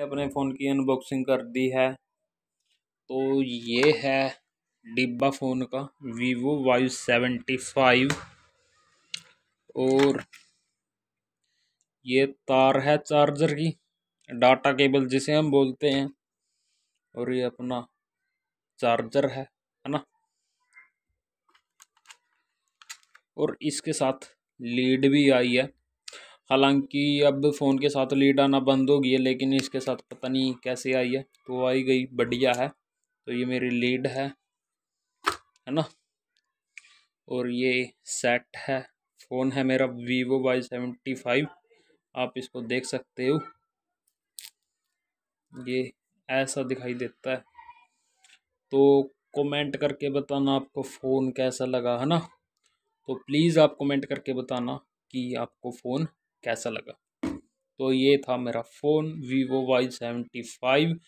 अपने फ़ोन की अनबॉक्सिंग कर दी है तो ये है डिब्बा फ़ोन का वीवो वाई सेवेंटी फाइव और ये तार है चार्जर की डाटा केबल जिसे हम बोलते हैं और ये अपना चार्जर है है ना और इसके साथ लीड भी आई है हालांकि अब फ़ोन के साथ लीड आना बंद हो गई है लेकिन इसके साथ पता नहीं कैसे आई है तो आई गई बढ़िया है तो ये मेरी लीड है है ना और ये सेट है फ़ोन है मेरा वीवो वाई सेवेंटी फाइव आप इसको देख सकते हो ये ऐसा दिखाई देता है तो कमेंट करके बताना आपको फ़ोन कैसा लगा है ना तो प्लीज़ आप कमेंट करके बताना कि आपको फ़ोन कैसा लगा तो ये था मेरा phone Vivo Y seventy five